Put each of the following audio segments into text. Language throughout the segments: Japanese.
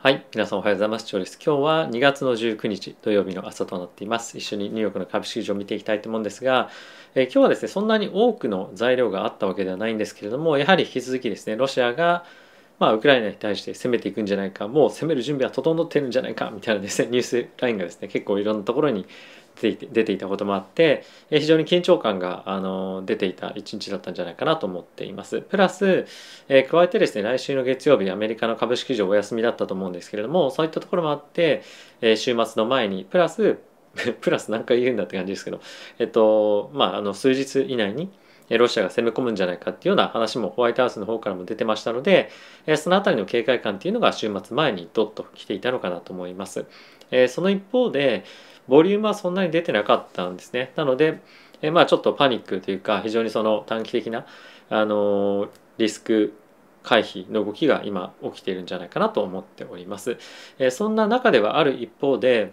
はい、皆さんおはようございます。今日は2月の19日土曜日の朝となっています。一緒にニューヨークの株式市場を見ていきたいと思うんですが、えー、今日はですね、そんなに多くの材料があったわけではないんですけれども、やはり引き続きですね、ロシアがまあ、ウクライナに対して攻めていくんじゃないか、もう攻める準備は整ってるんじゃないか、みたいなですね、ニュースラインがですね、結構いろんなところに出ていたこともあって、え非常に緊張感が、あの出ていた一日だったんじゃないかなと思っています。プラス、え加えてですね、来週の月曜日、アメリカの株式上お休みだったと思うんですけれども、そういったところもあって、え週末の前に、プラス、プラス何回言うんだって感じですけど、えっと、まあ、あの、数日以内に、ロシアが攻め込むんじゃないかっていうような話もホワイトハウスの方からも出てましたので、そのあたりの警戒感っていうのが週末前にどっと来ていたのかなと思います。その一方で、ボリュームはそんなに出てなかったんですね。なので、えまあちょっとパニックというか、非常にその短期的な、あのリスク回避の動きが今起きているんじゃないかなと思っております。えそんな中ではある一方で、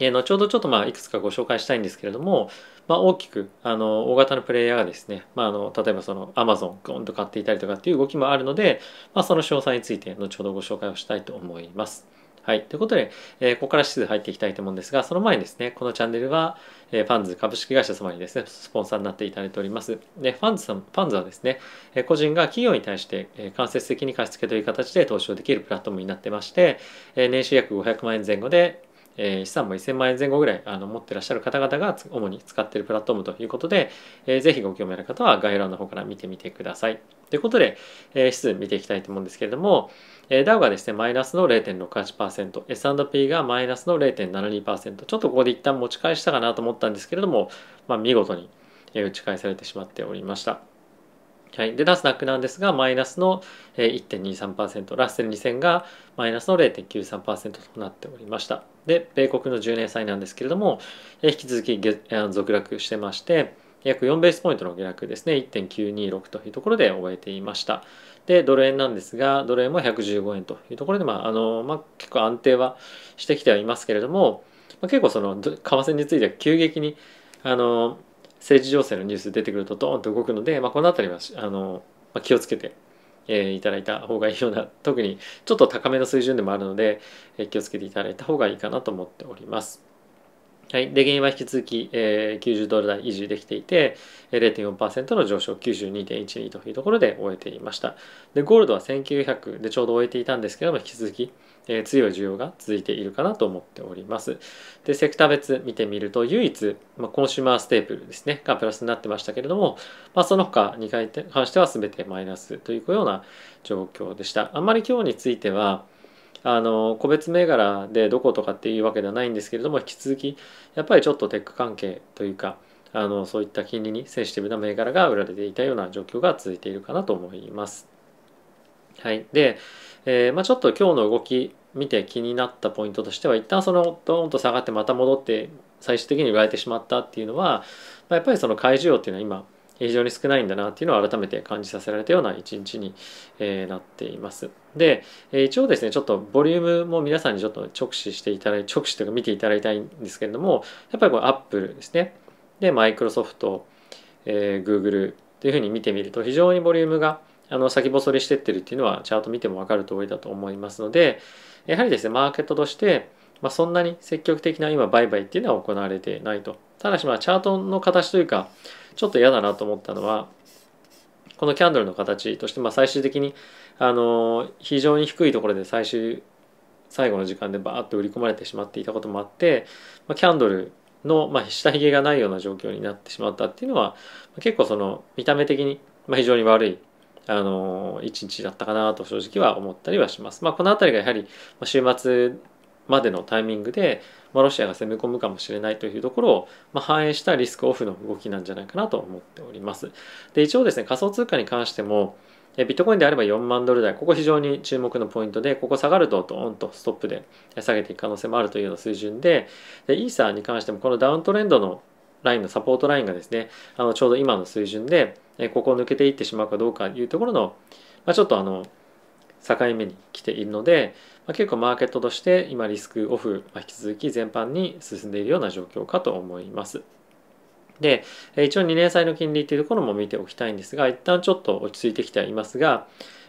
え後ほどちょっとまあいくつかご紹介したいんですけれども、まあ、大きくあの大型のプレイヤーがですね、まあ、あの例えばその Amazon ゴンと買っていたりとかっていう動きもあるので、まあ、その詳細について後ほどご紹介をしたいと思います。はい。ということで、えー、ここから指数入っていきたいと思うんですが、その前にですね、このチャンネルは、えー、ファンズ株式会社様にですね、スポンサーになっていただいております。で、ファンズさん、ファンズはですね、え個人が企業に対して、え間接的に貸し付けという形で投資をできるプラットフォームになってまして、え年収約500万円前後で、え資産も1000万円前後ぐらいあの持ってらっしゃる方々が主に使っているプラットフォームということで、えー、ぜひご興味ある方は概要欄の方から見てみてください。ということで、えー、指数見ていきたいと思うんですけれども、えー、ダウがですね、マイナスの0.68%、S&P がマイナスの0.72%、ちょっとここで一旦持ち返したかなと思ったんですけれども、まあ、見事に打ち返されてしまっておりました。はい、でダスナックなんですがマイナスの1.23%ラッセル2000がマイナスの0.93%となっておりました。で、米国の10年債なんですけれども、引き続き続落してまして、約4ベースポイントの下落ですね、1.926というところで終えていました。で、ドル円なんですが、ドル円も115円というところで、まあ、あの、まあ、結構安定はしてきてはいますけれども、まあ、結構その、為替については急激に、あの、政治情勢のニュース出てくるとドーンと動くので、まあ、この辺りは、あの、まあ、気をつけてえー、いただいた方がいいような特にちょっと高めの水準でもあるので、えー、気をつけていただいた方がいいかなと思っております。はい、で、原油は引き続き、えー、90ドル台維持できていて、0.4%の上昇、92.12というところで終えていました。で、ゴールドは1900でちょうど終えていたんですけども、引き続き、えー、強い需要が続いているかなと思っております。で、セクター別見てみると、唯一、まあ、コンシューマーステープルですね、がプラスになってましたけれども、まあ、その他に関しては全てマイナスというような状況でした。あんまり今日については、あの個別銘柄でどことかっていうわけではないんですけれども引き続きやっぱりちょっとテック関係というかあのそういった金利にセンシティブな銘柄が売られていたような状況が続いているかなと思います。はい、で、えー、まあ、ちょっと今日の動き見て気になったポイントとしては一旦そのドーンと下がってまた戻って最終的に売られてしまったっていうのは、まあ、やっぱりその買い需要っていうのは今非常に少ないんだなっていうのを改めて感じさせられたような一日に、えなっています。で、え一応ですね、ちょっとボリュームも皆さんにちょっと直視していただい直視というか見ていただきたいんですけれども、やっぱりこれ Apple ですね。で、マイクロソフト、えー、Google というふうに見てみると、非常にボリュームがあの先細りしてってるっていうのはチャート見ても分かる通りだと思いますので、やはりですね、マーケットとして、まあ、そんなに積極的な今売買っていうのは行われてないとただしまあチャートの形というかちょっと嫌だなと思ったのはこのキャンドルの形としてまあ最終的にあの非常に低いところで最終最後の時間でバーッと売り込まれてしまっていたこともあって、まあ、キャンドルの、まあ、下髭がないような状況になってしまったっていうのは結構その見た目的に、まあ、非常に悪いあの1日だったかなと正直は思ったりはします。まあ、この辺りがやはり週末までのタイミングで、まあ、ロシアが攻め込むかもしれないというところを、まあ、反映したリスクオフの動きなんじゃないかなと思っております。で一応ですね仮想通貨に関してもビットコインであれば4万ドル台、ここ非常に注目のポイントで、ここ下がるとドーンとストップで下げていく可能性もあるというような水準で、でイーサーに関してもこのダウントレンドのラインのサポートラインがですね、あのちょうど今の水準で、ここを抜けていってしまうかどうかというところの、まあ、ちょっとあの境目に来ているので、まあ、結構マーケットとして今リスクオフ、まあ、引き続き全般に進んでいるような状況かと思います。で一応2年債の金利っていうところも見ておきたいんですが一旦ちょっと落ち着いてきてはいますが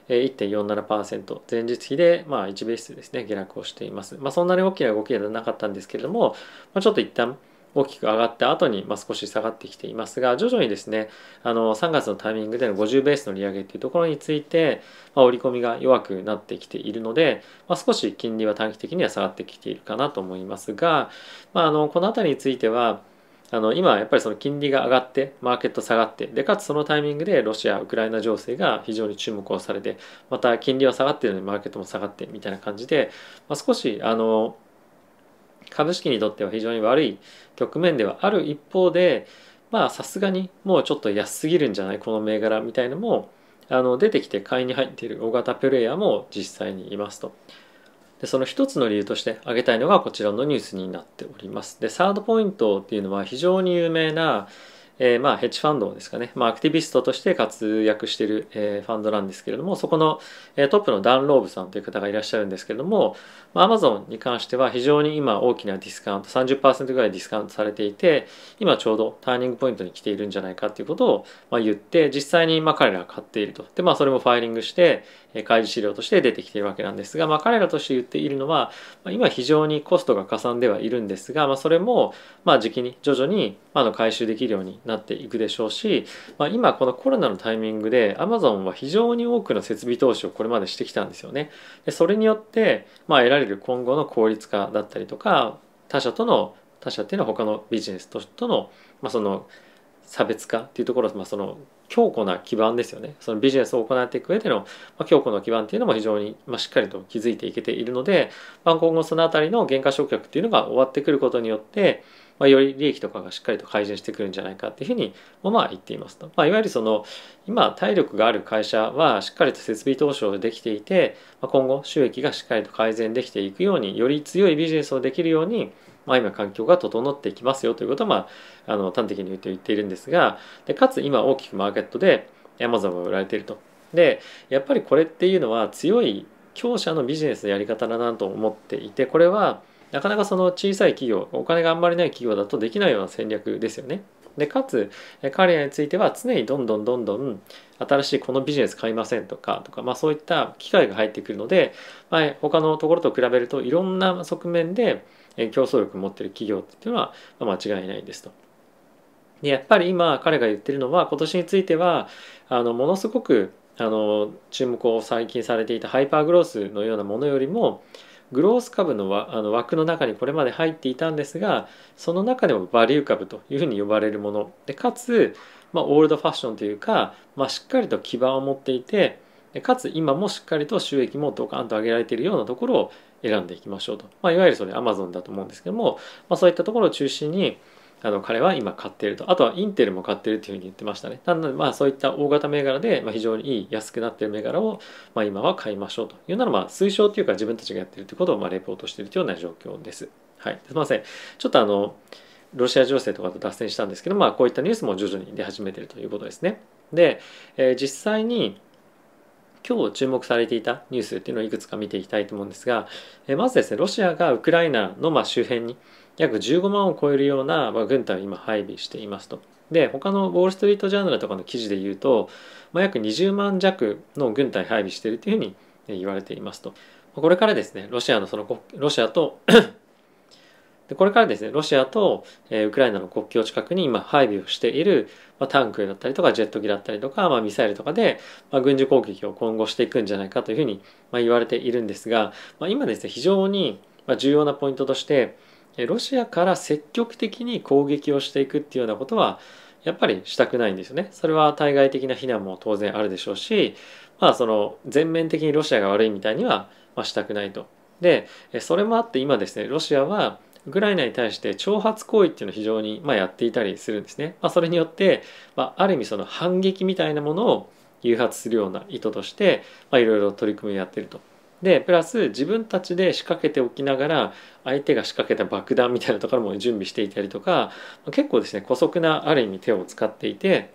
1.47%前日比でまあ1ベースですね下落をしています、まあ、そんなに大きな動きではなかったんですけれども、まあ、ちょっと一旦大きく上がった後に、ま少し下がってきていますが徐々にですねあの3月のタイミングでの50ベースの利上げっていうところについて、まあ、織り込みが弱くなってきているので、まあ、少し金利は短期的には下がってきているかなと思いますが、まあ、あのこの辺りについてはあの今やっぱりその金利が上がってマーケット下がってでかつそのタイミングでロシア・ウクライナ情勢が非常に注目をされてまた金利は下がっているのにマーケットも下がってみたいな感じで、まあ、少しあの株式にとっては非常に悪い局面ではある一方でまあさすがにもうちょっと安すぎるんじゃないこの銘柄みたいのもあの出てきて買いに入っている大型プレイヤーも実際にいますと。でその一つの理由として挙げたいのがこちらのニュースになっております。でサードポイントっていうのは非常に有名なえー、まあヘッジファンドですかね、まあ、アクティビストとして活躍している、えー、ファンドなんですけれどもそこの、えー、トップのダン・ローブさんという方がいらっしゃるんですけれども、まあ、ゾンに関しては非常に今大きなディスカウント30%ぐらいディスカウントされていて今ちょうどターニングポイントに来ているんじゃないかということを、まあ、言って実際にまあ彼らが買っているとで、まあ、それもファイリングして、開示資料として出てきているわけなんですが、まあ、彼らとして言っているのは、まあ、今非常にコストがかさんではいるんですが、まあ、それもまあ時期に徐々にあの回収できるようになっていくでしょうし、まあ、今このコロナのタイミングで Amazon は非常に多くの設備投資をこれまでしてきたんですよね。でそれによってまあ得られる今後の効率化だったりとか他社との他社っていうのは他のビジネスとの,、まあその差別化っていうところ、まあ、その強固な基盤ですよねそのビジネスを行っていく上での、まあ、強固な基盤っていうのも非常に、まあ、しっかりと築いていけているので、まあ、今後そのあたりの減価償却っていうのが終わってくることによって、まあ、より利益とかがしっかりと改善してくるんじゃないかっていうふうにもまあ言っていますと、まあ、いわゆるその今体力がある会社はしっかりと設備投資をできていて、まあ、今後収益がしっかりと改善できていくようにより強いビジネスをできるようにまあ、今環境が整っていきますよということを、まあ、あの端的に言って言っているんですがでかつ今大きくマーケットで Amazon 売られていると。でやっぱりこれっていうのは強い強者のビジネスのやり方だなと思っていてこれはなかなかその小さい企業お金があんまりない企業だとできないような戦略ですよね。でかつ彼らについては常にどんどんどんどん新しいこのビジネス買いませんとかとか、まあ、そういった機会が入ってくるので、まあ、他のところと比べるといろんな側面で競争力持ってる企業っていうのは間違いないですと。でやっぱり今彼が言ってるのは今年についてはあのものすごくあの注目を最近されていたハイパーグロースのようなものよりもグロース株のあの枠の中にこれまで入っていたんですがその中でもバリュー株というふうに呼ばれるものでかつ、まあ、オールドファッションというか、まあ、しっかりと基盤を持っていてかつ今もしっかりと収益もドカンと上げられているようなところを選んでいきましょうと、まあ、いわゆるそれ Amazon だと思うんですけども、まあ、そういったところを中心にあの彼は今買っているとあとはインテルも買っているというふうに言ってましたねなのでまあそういった大型銘柄で非常にいい安くなっている銘柄をまあ今は買いましょうというならまあ推奨というか自分たちがやっているということをまあレポートしているというような状況ですはいすみませんちょっとあのロシア情勢とかと脱線したんですけどまあこういったニュースも徐々に出始めているということですねで、えー、実際に今日注目されていたニュースっていうのをいくつか見ていきたいと思うんですが、えまずですねロシアがウクライナのま周辺に約15万を超えるようなま軍隊を今配備していますと。で他のウォール・ストリート・ジャーナルとかの記事で言うと、まあ、約20万弱の軍隊配備しているというふうに言われていますと。これからですねロシアのそのロシアとでこれからですねロシアと、えー、ウクライナの国境近くに今配備をしている、まあ、タンクだったりとかジェット機だったりとか、まあ、ミサイルとかで、まあ、軍事攻撃を今後していくんじゃないかというふうに、まあ、言われているんですが、まあ、今ですね非常に重要なポイントとしてロシアから積極的に攻撃をしていくっていうようなことはやっぱりしたくないんですよね。それは対外的な非難も当然あるでしょうし、まあその全面的にロシアが悪いみたいには、ましたくないと。で、それもあって今ですね、ロシアはウクライナに対して挑発行為っていうのを非常に、まあ、やっていたりするんですね。まあ、それによって、まあ、ある意味その反撃みたいなものを誘発するような意図として、まあ、いろいろ取り組みをやってると。でプラス自分たちで仕掛けておきながら相手が仕掛けた爆弾みたいなところも準備していたりとか結構ですね姑息なある意味手を使っていて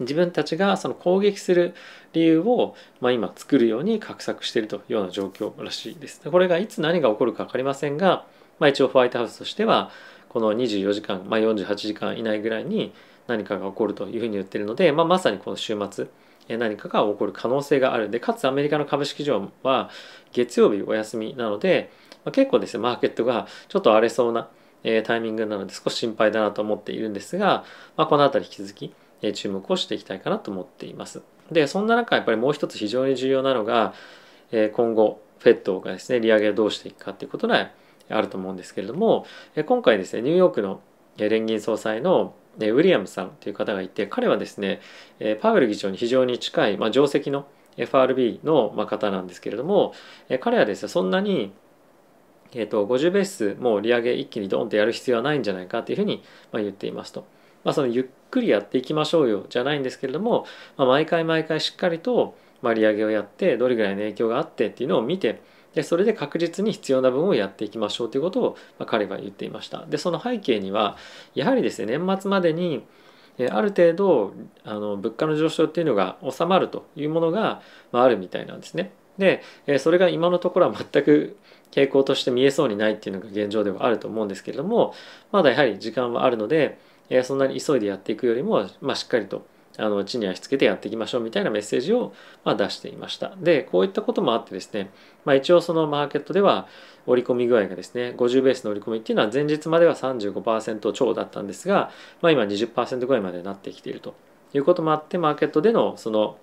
自分たちがその攻撃する理由を、まあ、今作るように画策しているというような状況らしいです。これがいつ何が起こるか分かりませんが、まあ、一応ホワイトハウスとしてはこの24時間、まあ、48時間以内ぐらいに何かが起こるというふうに言ってるので、まあ、まさにこの週末何かが起こる可能性があるでかつアメリカの株式市場は月曜日お休みなので、まあ、結構ですねマーケットがちょっと荒れそうなタイミングなので少し心配だなと思っているんですが、まあ、この辺り引き続き注目をしていきたいかなと思っています。でそんな中やっぱりもう一つ非常に重要なのが今後フェットがですね利上げをどうしていくかっていうことがあると思うんですけれども今回ですねニューヨークの連銀総裁のウィリアムさんという方がいて彼はですねパウエル議長に非常に近い、まあ、定石の FRB の方なんですけれども彼はですねそんなにえー、と50ベースも利上げ一気にドンとやる必要はないんじゃないかというふうに、ま言っていますと。まあ、そのゆっくりやっていきましょうよじゃないんですけれども、まあ、毎回毎回しっかりと利上げをやってどれぐらいの影響があってっていうのを見てでそれで確実に必要な分をやっていきましょうということを、ま彼は言っていましたでその背景にはやはりですね年末までにある程度あの物価の上昇っていうのが収まるというものが、まあるみたいなんですねでそれが今のところは全く傾向として見えそうにないっていうのが現状ではあると思うんですけれどもまだやはり時間はあるのでえそんなに急いでやっていくよりも、まあ、しっかりとあの地に足つけてやっていきましょうみたいなメッセージを、ま出していました。で、こういったこともあってですね、まあ、一応そのマーケットでは折り込み具合がですね、50ベースの折り込みっていうのは前日までは35%超だったんですが、まあ、今20%ぐらいまでなってきているということもあって、マーケットでのその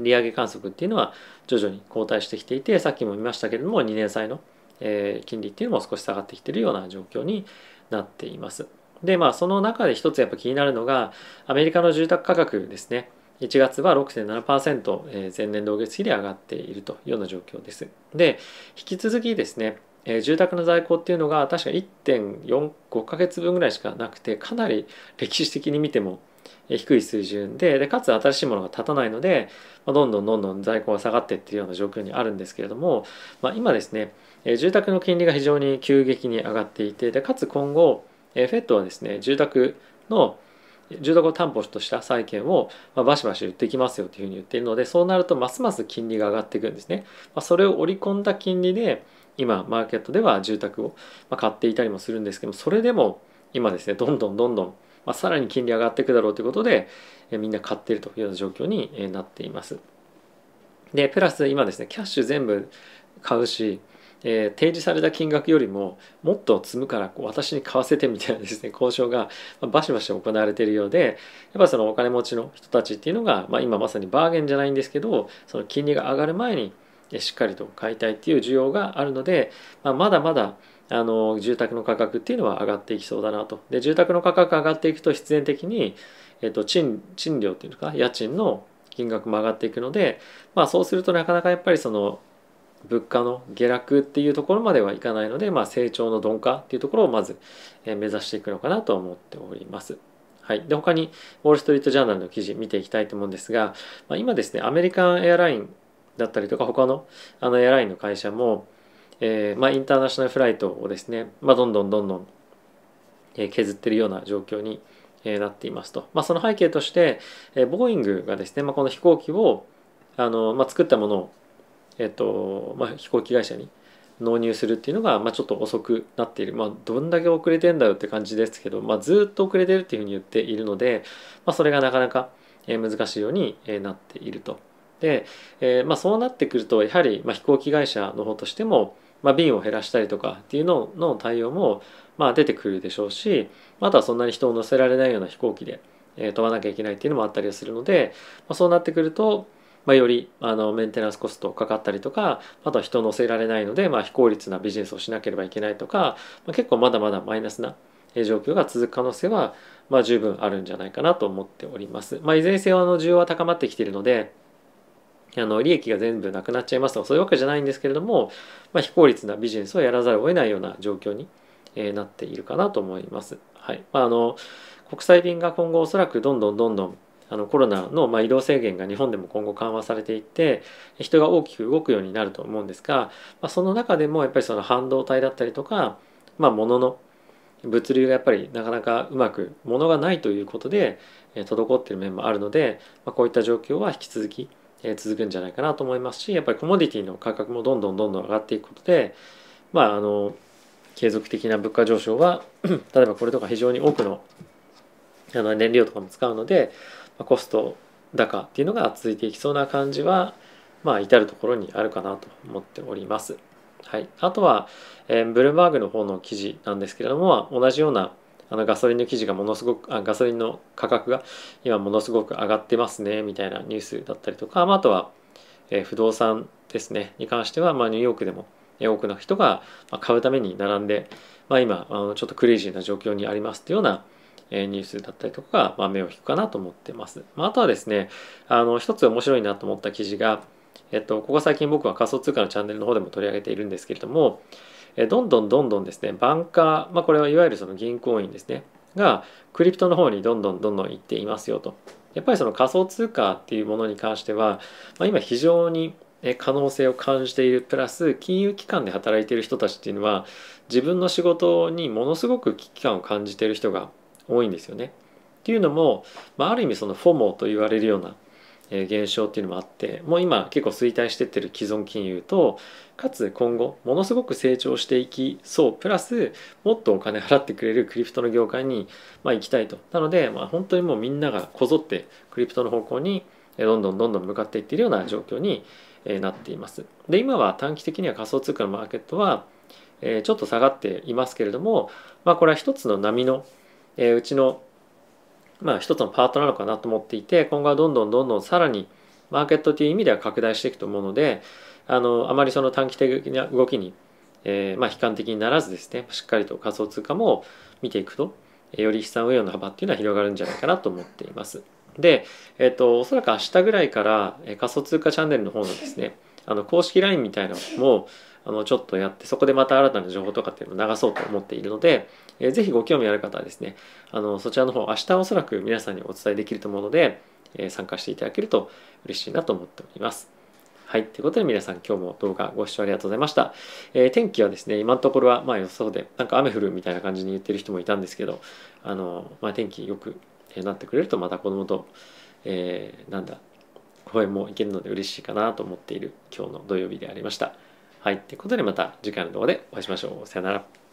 利上げ観測っていうのは徐々に後退してきていて、さっきも見ましたけれども、2年債の金利っていうのも少し下がってきているような状況になっています。で、まあ、その中で一つやっぱ気になるのが、アメリカの住宅価格ですね。1月は6.7%、えー、前年同月比で上がっているというような状況です。で、引き続きですね、えー、住宅の在庫っていうのが確か1.45ヶ月分ぐらいしかなくて、かなり歴史的に見ても低い水準ででかつ新しいものが立たないので、まあ、どんどんどんどん在庫が下がってっていうような状況にあるんですけれども、まあ、今ですね、えー、住宅の金利が非常に急激に上がっていてでかつ今後えー、ットはですね住宅の住宅を担保とした債券を、まあ、バシバシ売ってきますよというふうに言っているのでそうなるとますます金利が上がっていくんですね、まあ、それを織り込んだ金利で今マーケットでは住宅を買っていたりもするんですけどそれでも今ですねどんどんどんどん、まあ、さらに金利上がっていくだろうということでみんな買っているというような状況になっていますでプラス今ですねキャッシュ全部買うしえー、提示された金額よりももっと積むからこう私に買わせてみたいなですね交渉がバシバシ行われているようでやっぱそのお金持ちの人たちっていうのが、まあ、今まさにバーゲンじゃないんですけどその金利が上がる前にしっかりと買いたいっていう需要があるので、まあ、まだまだあの住宅の価格っていうのは上がっていきそうだなとで住宅の価格上がっていくと必然的に、えっと、賃賃料っていうか家賃の金額も上がっていくので、まあ、そうするとなかなかやっぱりその物価の下落っていうところまではいかないので、まあ、成長の鈍化っていうところをまず目指していくのかなと思っております。はい、で他にウォール・ストリート・ジャーナルの記事見ていきたいと思うんですが、まあ、今ですねアメリカンエアラインだったりとか他のあのエアラインの会社も、えー、まあ、インターナショナルフライトをですね、まあ、どんどんどんどん削ってるような状況になっていますと、まその背景としてボーイングがですね、まこの飛行機をあの、ま作ったものをえっとまあ、飛行機会社に納入するっていうのが、まあ、ちょっと遅くなっている、まあ、どんだけ遅れてんだよって感じですけど、まあ、ずっと遅れてるっていうふうに言っているので、まあ、それがなかなか難しいようになっていると。で、えー、まあ、そうなってくるとやはり、まあ、飛行機会社の方としても、まあ、便を減らしたりとかっていうのの対応も、まあ、出てくるでしょうしあとはそんなに人を乗せられないような飛行機で、えー、飛ばなきゃいけないっていうのもあったりするので、まあ、そうなってくるとまあ、よりあのメンテナンスコストかかったりとかあとは人乗せられないので、まあ、非効率なビジネスをしなければいけないとか、まあ、結構まだまだマイナスな状況が続く可能性は、まあ、十分あるんじゃないかなと思っております。まあ、いずれにせよあの需要は高まってきているのであの利益が全部なくなっちゃいますとそういうわけじゃないんですけれども、まあ、非効率なビジネスをやらざるを得ないような状況に、えー、なっているかなと思います。はいまあ、あの国際便が今後おそらくどんどんどんどんあのコロナのま移動制限が日本でも今後緩和されていって人が大きく動くようになると思うんですが、まあ、その中でもやっぱりその半導体だったりとか、まあ、物の物流がやっぱりなかなかうまく物がないということで滞っている面もあるので、まあ、こういった状況は引き続き続くんじゃないかなと思いますしやっぱりコモディティの価格もどんどんどんどん上がっていくことで、まあ、あの継続的な物価上昇は 例えばこれとか非常に多くのあの燃料とかも使うので、コスト高っていうのが続いていきそうな感じは、まあ、至る所にあるかなと思っております。はい、あとは、えー、ブルームバーグの方の記事なんですけれども同じようなあのガソリンの記事がものすごくあガソリンの価格が今ものすごく上がってますねみたいなニュースだったりとか、まあ、とは、えー、不動産ですねに関しては、まあ、ニューヨークでも多くの人が買うために並んで、まあ、今あのちょっとクレイジーな状況にありますというようなえニュースだったりとかが、まあ、目を引くかなと思ってます。まあ、あとはですね、あの、一つ面白いなと思った記事が、えっと、ここ最近僕は仮想通貨のチャンネルの方でも取り上げているんですけれども、えどんどんどんどんですね、バンカー、まあ、これはいわゆるその銀行員ですね、がクリプトの方にどんどんどんどん行っていますよと。やっぱりその仮想通貨っていうものに関しては、まあ、今非常に可能性を感じているプラス金融機関で働いている人たちっていうのは自分の仕事にものすごく危機感を感じている人が多いんですよね。っていうのも、まあ、ある意味そのフォモと言われるような現象っていうのもあってもう今結構衰退してってる既存金融とかつ今後ものすごく成長していきそうプラスもっとお金払ってくれるクリプトの業界に、まあ、行きたいとなので、まあ、本当にもうみんながこぞってクリプトの方向にどんどんどんどん向かっていってるような状況になっていますで今は短期的には仮想通貨のマーケットはちょっと下がっていますけれども、まあ、これは一つの波のえー、うちの、まあ、一つのパートなのかなと思っていて今後はどんどんどんどんさらにマーケットという意味では拡大していくと思うのであのあまりその短期的な動きに、えー、まあ、悲観的にならずですねしっかりと仮想通貨も見ていくとより資産運用の幅っていうのは広がるんじゃないかなと思っています。で、えっ、ー、と、おそらく明日ぐらいから、え仮想通貨チャンネルの方のですね、あの公式 LINE みたいなのもあのちょっとやってそこでまた新たな情報とかっていうのを流そうと思っているので、えー、ぜひご興味ある方はですねあのそちらの方明日おそらく皆さんにお伝えできると思うので、えー、参加していただけると嬉しいなと思っております。はい。ということで皆さん今日も動画ご視聴ありがとうございました。えー、天気はですね、今のところはまあ予想で、なんか雨降るみたいな感じに言ってる人もいたんですけど、あの、まあ天気よくなってくれるとまた子供と、えー、なんだ、公園も行けるので嬉しいかなと思っている今日の土曜日でありました。はい。ということでまた次回の動画でお会いしましょう。さよなら。